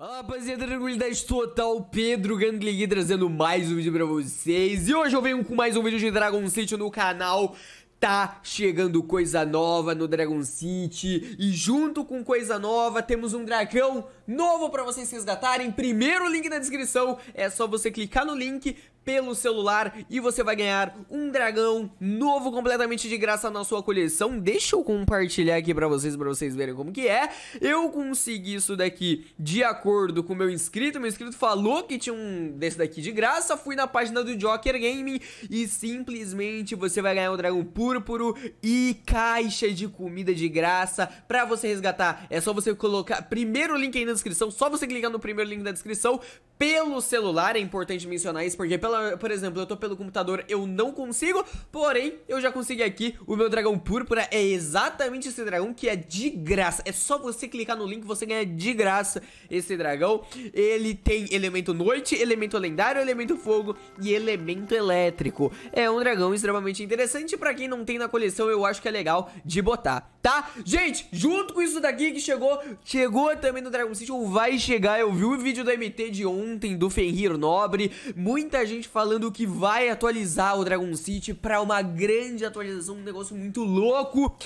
Fala rapaziada, tranquilidade total, Pedro Gangligui trazendo mais um vídeo pra vocês E hoje eu venho com mais um vídeo de Dragon City no canal Tá chegando coisa nova no Dragon City E junto com coisa nova temos um dragão novo pra vocês resgatarem Primeiro link na descrição, é só você clicar no link pelo celular e você vai ganhar um dragão novo completamente de graça na sua coleção. Deixa eu compartilhar aqui para vocês, para vocês verem como que é. Eu consegui isso daqui de acordo com o meu inscrito. Meu inscrito falou que tinha um desse daqui de graça. Fui na página do Joker Gaming e simplesmente você vai ganhar um dragão púrpuro e caixa de comida de graça para você resgatar. É só você colocar primeiro link aí na descrição, só você clicar no primeiro link da descrição pelo celular, é importante mencionar isso, porque, pela, por exemplo, eu tô pelo computador, eu não consigo, porém, eu já consegui aqui, o meu dragão púrpura é exatamente esse dragão que é de graça, é só você clicar no link, você ganha de graça esse dragão, ele tem elemento noite, elemento lendário, elemento fogo e elemento elétrico, é um dragão extremamente interessante, pra quem não tem na coleção, eu acho que é legal de botar, tá? Gente, junto com isso daqui que chegou, chegou também no Dragon City, ou vai chegar, eu vi o vídeo da MT de ontem, ontem do Fenrir Nobre, muita gente falando que vai atualizar o Dragon City para uma grande atualização, um negócio muito louco.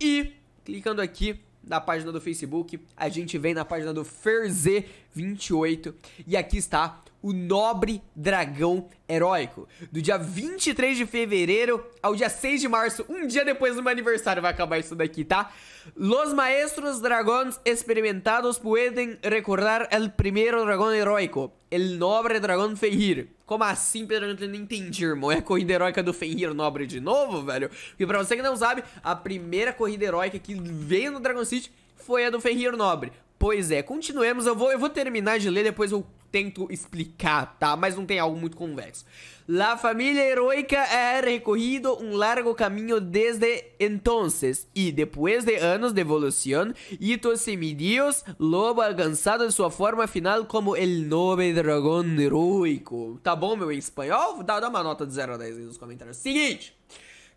E clicando aqui na página do Facebook, a gente vem na página do Ferze 28. E aqui está o Nobre Dragão Heróico. Do dia 23 de fevereiro ao dia 6 de março, um dia depois do meu aniversário, vai acabar isso daqui, tá? Los maestros dragões experimentados podem recordar el primeiro dragão heróico, el nobre dragão Feir. Como assim, Pedro? Eu não entendi, irmão. É a corrida heróica do Feir Nobre de novo, velho? E pra você que não sabe, a primeira corrida heróica que veio no Dragon City foi a do Fenrir Nobre. Pois é, continuemos. Eu vou, eu vou terminar de ler, depois eu tento explicar, tá? Mas não tem algo muito convexo. La família heroica ha é recorrido um largo caminho desde entonces e depois de anos de evolução Hitos semidios Lobo alcançado alcanzado su forma final como el noble dragão heroico. Tá bom, meu em espanhol? Dá, dá uma nota de 0 a 10 aí nos comentários. Seguinte,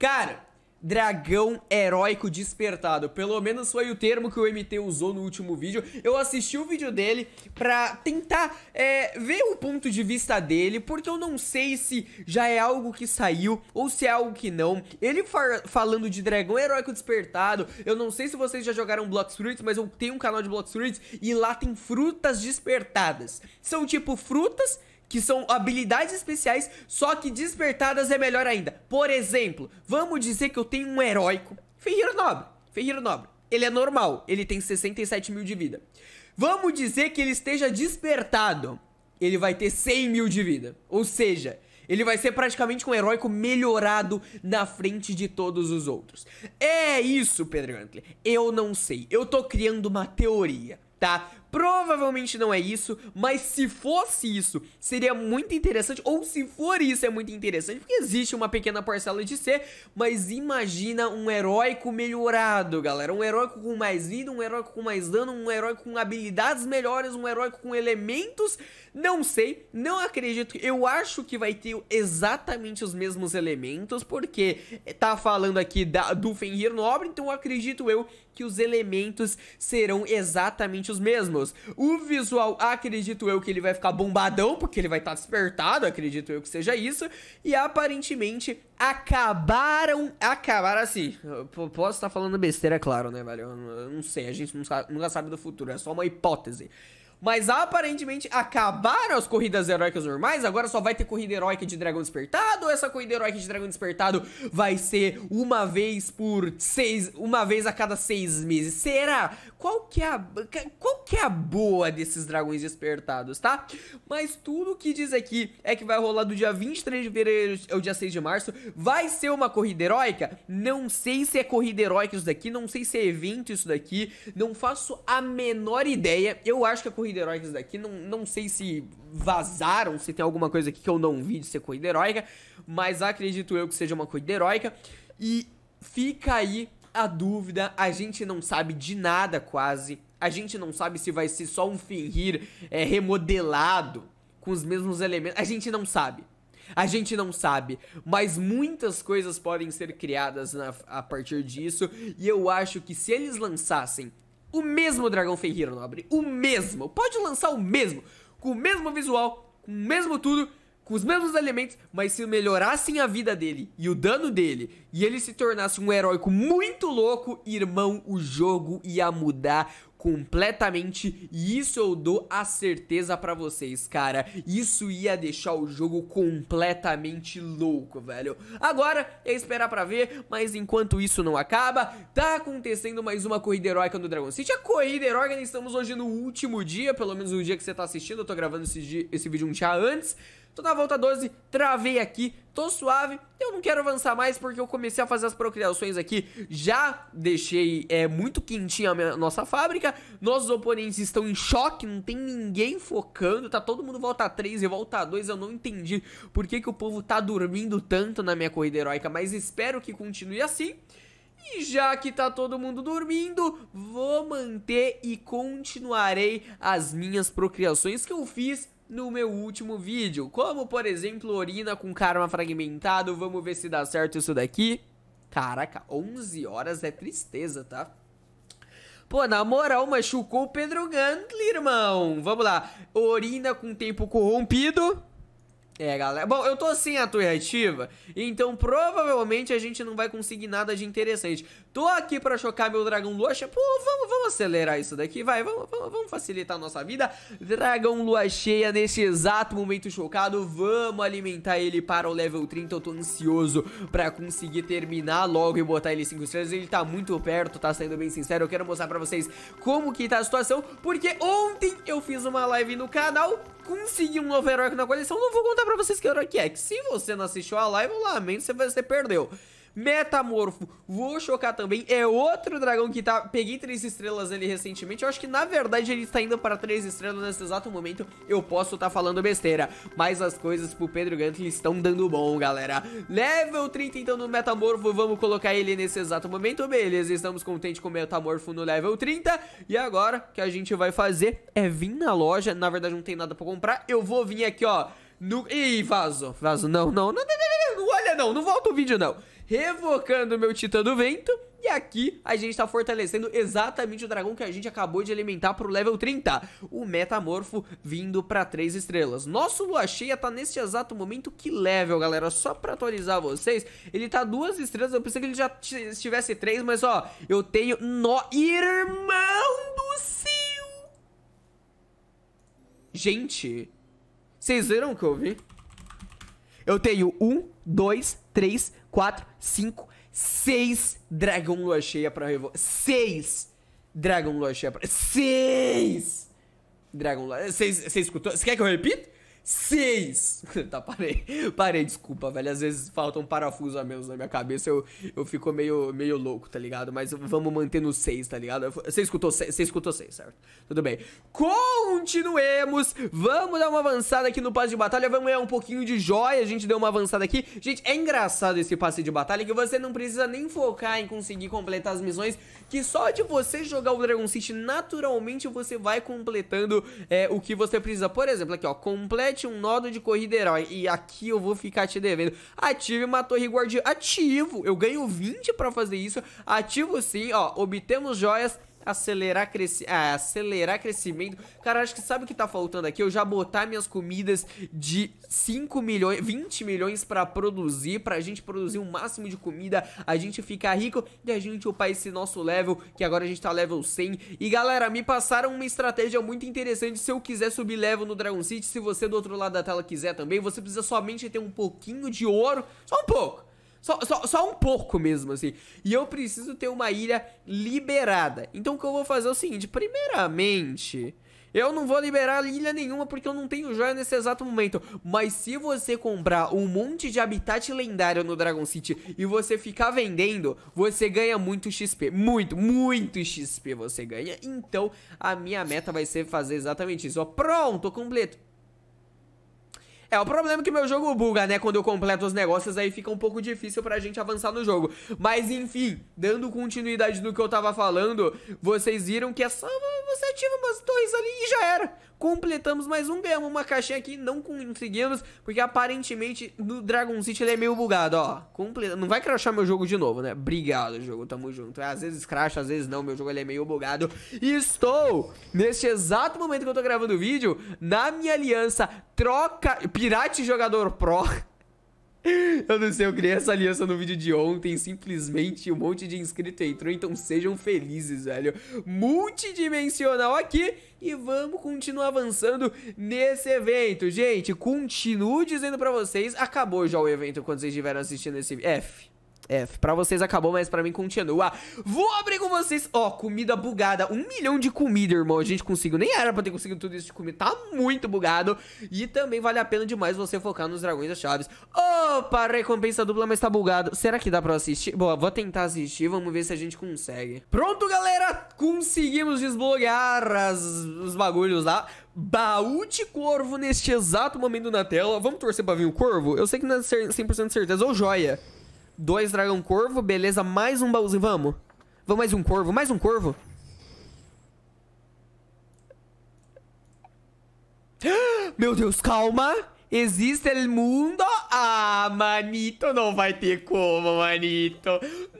cara, Dragão Heróico Despertado. Pelo menos foi o termo que o MT usou no último vídeo. Eu assisti o vídeo dele pra tentar é, ver o ponto de vista dele, porque eu não sei se já é algo que saiu ou se é algo que não. Ele far, falando de Dragão Heróico Despertado, eu não sei se vocês já jogaram Block Streets, mas eu tenho um canal de Block Streets e lá tem frutas despertadas. São tipo frutas que são habilidades especiais, só que despertadas é melhor ainda. Por exemplo, vamos dizer que eu tenho um heróico, Ferreiro Nobre, Ferreiro Nobre. Ele é normal, ele tem 67 mil de vida. Vamos dizer que ele esteja despertado, ele vai ter 100 mil de vida. Ou seja, ele vai ser praticamente um heróico melhorado na frente de todos os outros. É isso, Pedro Antler. Eu não sei. Eu tô criando uma teoria, tá? Provavelmente não é isso, mas se fosse isso, seria muito interessante. Ou se for isso, é muito interessante, porque existe uma pequena parcela de ser. Mas imagina um heróico melhorado, galera. Um heróico com mais vida, um heróico com mais dano, um heróico com habilidades melhores, um heróico com elementos. Não sei, não acredito. Eu acho que vai ter exatamente os mesmos elementos, porque tá falando aqui da, do Fenrir Nobre, então acredito eu que os elementos serão exatamente os mesmos anos. O visual, acredito eu que ele vai ficar bombadão, porque ele vai estar tá despertado, acredito eu que seja isso. E aparentemente acabaram, acabaram assim. Eu posso estar tá falando besteira, é claro, né, velho? Eu não sei, a gente nunca sabe do futuro, é só uma hipótese. Mas aparentemente acabaram as corridas heróicas normais. Agora só vai ter corrida heróica de Dragão Despertado. Ou essa corrida heróica de Dragão Despertado vai ser uma vez por seis. Uma vez a cada seis meses. Será? Qual que é a, qual que é a boa desses dragões despertados, tá? Mas tudo que diz aqui é que vai rolar do dia 23 de fevereiro ao dia 6 de março. Vai ser uma corrida heróica? Não sei se é corrida heróica isso daqui. Não sei se é evento isso daqui. Não faço a menor ideia. Eu acho que a corrida corrida heróica daqui. Não, não sei se vazaram, se tem alguma coisa aqui que eu não vi de ser corrida heróica. Mas acredito eu que seja uma coisa heróica. E fica aí a dúvida. A gente não sabe de nada quase. A gente não sabe se vai ser só um Fenrir é, remodelado com os mesmos elementos. A gente não sabe. A gente não sabe, mas muitas coisas podem ser criadas na, a partir disso. E eu acho que se eles lançassem o mesmo Dragão Ferreiro Nobre, o mesmo. Pode lançar o mesmo, com o mesmo visual, com o mesmo tudo, com os mesmos elementos, mas se melhorassem a vida dele e o dano dele, e ele se tornasse um heróico muito louco, irmão, o jogo ia mudar completamente. E isso eu dou a certeza para vocês, cara. Isso ia deixar o jogo completamente louco, velho. Agora é esperar para ver, mas enquanto isso não acaba, tá acontecendo mais uma corrida heróica no Dragon City. A corrida heróica, né, estamos hoje no último dia, pelo menos o dia que você tá assistindo. Eu tô gravando esse, dia, esse vídeo um dia antes. Tô na volta 12, travei aqui, tô suave. Eu não quero avançar mais porque eu comecei a fazer as procriações aqui. Já deixei é, muito quentinha a minha, nossa fábrica. Nossos oponentes estão em choque, não tem ninguém focando. Tá todo mundo volta 3 e volta 2. Eu não entendi por que, que o povo tá dormindo tanto na minha corrida heróica. Mas espero que continue assim. E já que tá todo mundo dormindo, vou manter e continuarei as minhas procriações que eu fiz no meu último vídeo. Como, por exemplo, urina com karma fragmentado. Vamos ver se dá certo isso daqui. Caraca, 11 horas é tristeza, tá? Pô, na moral, machucou o Pedro Gantli, irmão. Vamos lá. Urina com tempo corrompido. É, galera. Bom, eu tô sem a torre ativa, então provavelmente a gente não vai conseguir nada de interessante. Tô aqui pra chocar meu dragão lua. Pô, vamos, vamos acelerar isso daqui, vai. Vamos, vamos, vamos facilitar a nossa vida. Dragão lua cheia nesse exato momento chocado. Vamos alimentar ele para o level 30. Eu tô ansioso pra conseguir terminar logo e botar ele 5 estrelas. Ele tá muito perto, tá sendo bem sincero. Eu quero mostrar pra vocês como que tá a situação. Porque ontem eu fiz uma live no canal consegui um novo herói na coleção, não vou contar pra vocês que herói que é. Que se você não assistiu a live, eu lamento, você perdeu. Metamorfo, vou chocar também. É outro dragão que tá... Peguei três estrelas ele recentemente. Eu acho que, na verdade, ele está indo para três estrelas nesse exato momento. Eu posso estar tá falando besteira. Mas as coisas pro Pedro Gantli estão dando bom, galera. Level 30, então, no Metamorfo. Vamos colocar ele nesse exato momento. Beleza, estamos contentes com o Metamorfo no level 30. E agora, o que a gente vai fazer é vir na loja. Na verdade, não tem nada pra comprar. Eu vou vir aqui, ó... No... Ih, vaso, vaso, não, não, não, não, não, não, não, olha não, não volta o vídeo não revocando meu Titã do Vento. E aqui a gente tá fortalecendo exatamente o dragão que a gente acabou de alimentar pro level 30, o Metamorfo vindo pra 3 estrelas. Nosso Lua Cheia tá neste exato momento que level, galera? Só pra atualizar vocês, ele tá 2 estrelas, eu pensei que ele já estivesse 3, mas ó, eu tenho... No... Irmão do céu! Gente, vocês viram o que eu vi? Eu tenho 1, 2, 3, quatro, cinco, seis Dragon Lua Cheia pra revolver. Seis Dragon Lua Cheia pra... Seis! Dragon Lua... Você escutou? Você quer que eu repita? Seis! tá, parei. Parei, desculpa, velho. Às vezes falta um parafuso a menos na minha cabeça. Eu, eu fico meio, meio louco, tá ligado? Mas vamos manter no seis, tá ligado? Você escutou seis, você escutou seis, certo? Tudo bem. Continuemos. Vamos dar uma avançada aqui no passe de batalha. Vamos ganhar um pouquinho de joia. A gente deu uma avançada aqui. Gente, é engraçado esse passe de batalha que você não precisa nem focar em conseguir completar as missões. Que só de você jogar o Dragon City, naturalmente você vai completando é, o que você precisa. Por exemplo, aqui, ó. Complete um nodo de corrida herói. E aqui eu vou ficar te devendo. Ative uma torre guardiã. Ativo! Eu ganho 20 pra fazer isso. Ativo sim, ó. Obtemos joias acelerar, cresci ah, acelerar crescimento. Cara, acho que sabe o que tá faltando aqui? Eu já botar minhas comidas de 5 milhões, 20 milhões pra produzir, pra gente produzir o um máximo de comida, a gente ficar rico e a gente upar esse nosso level, que agora a gente tá level 100. E galera, me passaram uma estratégia muito interessante se eu quiser subir level no Dragon City, se você do outro lado da tela quiser também, você precisa somente ter um pouquinho de ouro, só um pouco só, só, só um pouco mesmo, assim. E eu preciso ter uma ilha liberada. Então o que eu vou fazer é o seguinte: primeiramente. Eu não vou liberar ilha nenhuma porque eu não tenho joia nesse exato momento. Mas se você comprar um monte de habitat lendário no Dragon City e você ficar vendendo, você ganha muito XP. Muito, muito XP você ganha. Então a minha meta vai ser fazer exatamente isso. Ó, pronto, completo. É, o problema é que meu jogo buga, né? Quando eu completo os negócios, aí fica um pouco difícil pra gente avançar no jogo. Mas, enfim, dando continuidade no que eu tava falando, vocês viram que é só você ativa umas torres ali e já era completamos mais um, ganhamos uma caixinha aqui, não conseguimos, porque aparentemente no Dragon City ele é meio bugado, ó. Completa... Não vai crashar meu jogo de novo, né? Obrigado, jogo, tamo junto. É, às vezes crasha, às vezes não, meu jogo ele é meio bugado. E estou, neste exato momento que eu tô gravando o vídeo, na minha aliança, troca Pirate Jogador Pro eu não sei, eu criei essa aliança no vídeo de ontem, simplesmente um monte de inscrito entrou, então sejam felizes, velho. Multidimensional aqui e vamos continuar avançando nesse evento. Gente, continuo dizendo pra vocês, acabou já o evento quando vocês estiveram assistindo esse... F, F, é, pra vocês acabou, mas pra mim continua. Vou abrir com vocês. Ó, comida bugada. Um milhão de comida, irmão. A gente conseguiu. Nem era pra ter conseguido tudo isso de comida. Tá muito bugado. E também vale a pena demais você focar nos dragões das chaves. Opa, recompensa dupla, mas tá bugado. Será que dá pra assistir? Boa, vou tentar assistir. Vamos ver se a gente consegue. Pronto, galera. Conseguimos desbloquear as, os bagulhos lá. Baú de corvo neste exato momento na tela. Vamos torcer pra vir o corvo? Eu sei que não é 100% de certeza. Ou joia. Dois dragão corvo, beleza. Mais um baúzinho, vamos. Vamos mais um corvo, mais um corvo. Meu Deus, calma. Existe el mundo? Ah, manito, não vai ter como, manito.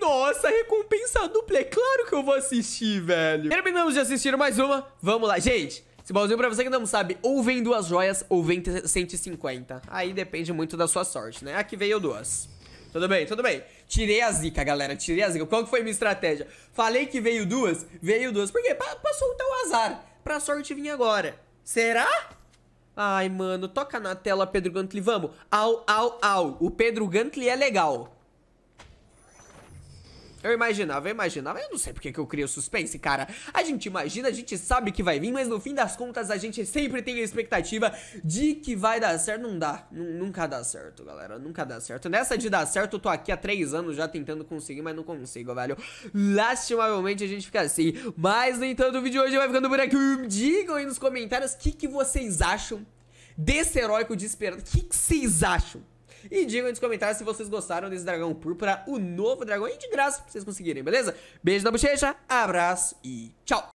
Nossa, recompensa dupla. É claro que eu vou assistir, velho. Terminamos de assistir mais uma. Vamos lá, gente. Esse baúzinho, pra você que não sabe, ou vem duas joias ou vem 150. Aí depende muito da sua sorte, né? Aqui veio duas. Tudo bem, tudo bem. Tirei a zica, galera. Tirei a zica. Qual que foi a minha estratégia? Falei que veio duas? Veio duas. Por quê? Pra, pra soltar o azar. Pra sorte vir agora. Será? Ai, mano. Toca na tela, Pedro Gantli. Vamos. Au, au, au. O Pedro Gantli é legal. Eu imaginava, eu imaginava. Eu não sei porque que eu crio suspense, cara. A gente imagina, a gente sabe que vai vir, mas no fim das contas a gente sempre tem a expectativa de que vai dar certo. Não dá. N nunca dá certo, galera. Nunca dá certo. Nessa de dar certo, eu tô aqui há três anos já tentando conseguir, mas não consigo, velho. Lastimavelmente a gente fica assim. Mas, no entanto, o vídeo de hoje vai ficando por aqui. Digam aí nos comentários o que, que vocês acham desse heróico de esperança. O que, que vocês acham? E digam nos comentários se vocês gostaram desse dragão púrpura, o novo dragão. E de graça, pra vocês conseguirem, beleza? Beijo na bochecha, abraço e tchau!